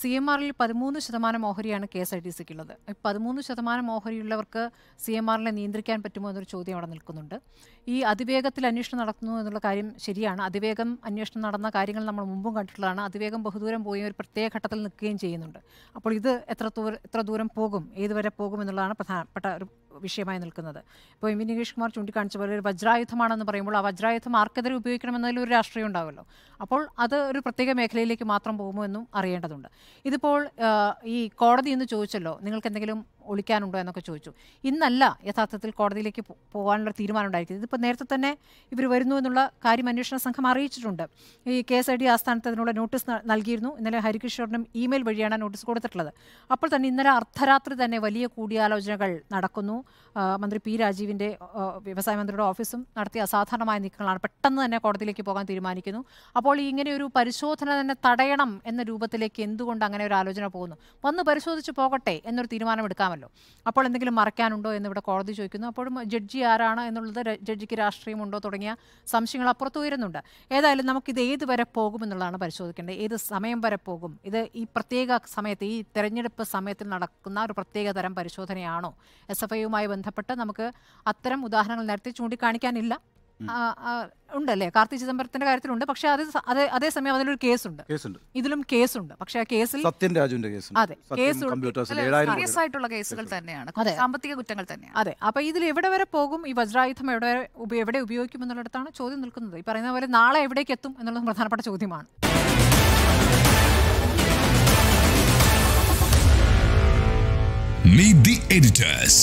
C M ആറിൽ പതിമൂന്ന് ശതമാനം ഓഹരിയാണ് കെ എസ് ആർ ടി സിക്കുള്ളത് പതിമൂന്ന് ശതമാനം ഓഹരിയുള്ളവർക്ക് സി എം ആറിനെ നിയന്ത്രിക്കാൻ പറ്റുമോ എന്നൊരു ചോദ്യം അവിടെ നിൽക്കുന്നുണ്ട് ഈ അതിവേഗത്തിൽ അന്വേഷണം നടത്തുന്നു എന്നുള്ള കാര്യം ശരിയാണ് അതിവേഗം അന്വേഷണം നടന്ന കാര്യങ്ങൾ നമ്മൾ മുമ്പും കണ്ടിട്ടുള്ളതാണ് അതിവേഗം ബഹുദൂരം പോയി ഒരു പ്രത്യേക ഘട്ടത്തിൽ നിൽക്കുകയും ചെയ്യുന്നുണ്ട് അപ്പോൾ ഇത് എത്ര എത്ര ദൂരം പോകും ഏതുവരെ പോകും എന്നുള്ളതാണ് പ്രധാനപ്പെട്ട ഒരു വിഷയമായി നിൽക്കുന്നത് ഇപ്പോൾ എം വി നികേഷ് കുമാർ ചൂണ്ടിക്കാണിച്ച പോലെ ഒരു വജ്രായുധമാണെന്ന് പറയുമ്പോൾ ആ വജ്രായുധം ആർക്കെതിരെ ഉപയോഗിക്കണമെന്നതിൽ ഒരു രാഷ്ട്രീയം ഉണ്ടാവുമല്ലോ അപ്പോൾ അത് ഒരു പ്രത്യേക മേഖലയിലേക്ക് മാത്രം പോകുമോ എന്നും അറിയേണ്ടതുണ്ട് ഇതിപ്പോൾ ഈ കോടതി എന്ന് ചോദിച്ചല്ലോ നിങ്ങൾക്ക് എന്തെങ്കിലും ഒളിക്കാനുണ്ടോ എന്നൊക്കെ ചോദിച്ചു ഇന്നല്ല യഥാർത്ഥത്തിൽ കോടതിയിലേക്ക് പോകാനുള്ള തീരുമാനം ഉണ്ടായിരിക്കുന്നത് ഇതിപ്പോൾ നേരത്തെ തന്നെ ഇവർ വരുന്നു എന്നുള്ള കാര്യം അന്വേഷണ സംഘം അറിയിച്ചിട്ടുണ്ട് ഈ കെ എസ് ഐ ഡി ആസ്ഥാനത്ത് അതിനുള്ള നോട്ടീസ് നൽകിയിരുന്നു ഇന്നലെ ഹരികിഷോറിനും ഇമെയിൽ വഴിയാണ് നോട്ടീസ് കൊടുത്തിട്ടുള്ളത് അപ്പോൾ തന്നെ ഇന്നലെ അർദ്ധരാത്രി തന്നെ വലിയ കൂടിയാലോചനകൾ നടക്കുന്നു മന്ത്രി പി രാജീവിൻ്റെ വ്യവസായ മന്ത്രിയുടെ ഓഫീസും നടത്തിയ അസാധാരണമായ നീക്കങ്ങളാണ് പെട്ടെന്ന് തന്നെ കോടതിയിലേക്ക് പോകാൻ തീരുമാനിക്കുന്നു അപ്പോൾ ഇങ്ങനെ ഒരു പരിശോധന തന്നെ തടയണം എന്ന രൂപത്തിലേക്ക് എന്തുകൊണ്ട് അങ്ങനെ ഒരു ആലോചന പോകുന്നു വന്ന് പരിശോധിച്ച് പോകട്ടെ എന്നൊരു തീരുമാനമെടുക്കാം കാണാമല്ലോ അപ്പോൾ എന്തെങ്കിലും മറയ്ക്കാനുണ്ടോ എന്ന് ഇവിടെ കോടതി ചോദിക്കുന്നു അപ്പോഴും ജഡ്ജി ആരാണ് എന്നുള്ളത് ജഡ്ജിക്ക് രാഷ്ട്രീയമുണ്ടോ തുടങ്ങിയ സംശയങ്ങൾ അപ്പുറത്ത് ഉയരുന്നുണ്ട് ഏതായാലും നമുക്കിത് ഏത് വരെ പോകും എന്നുള്ളതാണ് പരിശോധിക്കേണ്ടത് ഏത് സമയം വരെ പോകും ഇത് ഈ പ്രത്യേക സമയത്ത് ഈ തെരഞ്ഞെടുപ്പ് സമയത്തിൽ നടക്കുന്ന ഒരു പ്രത്യേക തരം പരിശോധനയാണോ എസ് എഫ് ഐയുമായി ബന്ധപ്പെട്ട് നമുക്ക് അത്തരം ഉദാഹരണങ്ങൾ നേരത്തെ ചൂണ്ടിക്കാണിക്കാനില്ല ഉണ്ടല്ലേ കാർത്തി ചിദംബരത്തിന്റെ കാര്യത്തിലുണ്ട് പക്ഷെ അത് അതേ അതേസമയം അതിലൊരു കേസുണ്ട് ഇതിലും കേസുണ്ട് പക്ഷെ ആ കേസിൽ കേസ് അതെ കേസ് ആയിട്ടുള്ള കേസുകൾ തന്നെയാണ് സാമ്പത്തിക കുറ്റങ്ങൾ തന്നെയാണ് അതെ അപ്പൊ ഇതിൽ എവിടെ വരെ പോകും ഈ വജ്രായുധം എവിടെ വരെ എവിടെ ഉപയോഗിക്കും എന്നുള്ളിടത്താണ് ചോദ്യം നിൽക്കുന്നത് ഈ പറയുന്ന പോലെ നാളെ എവിടേക്ക് എത്തും എന്നുള്ളത് പ്രധാനപ്പെട്ട ചോദ്യമാണ് Meet the editors.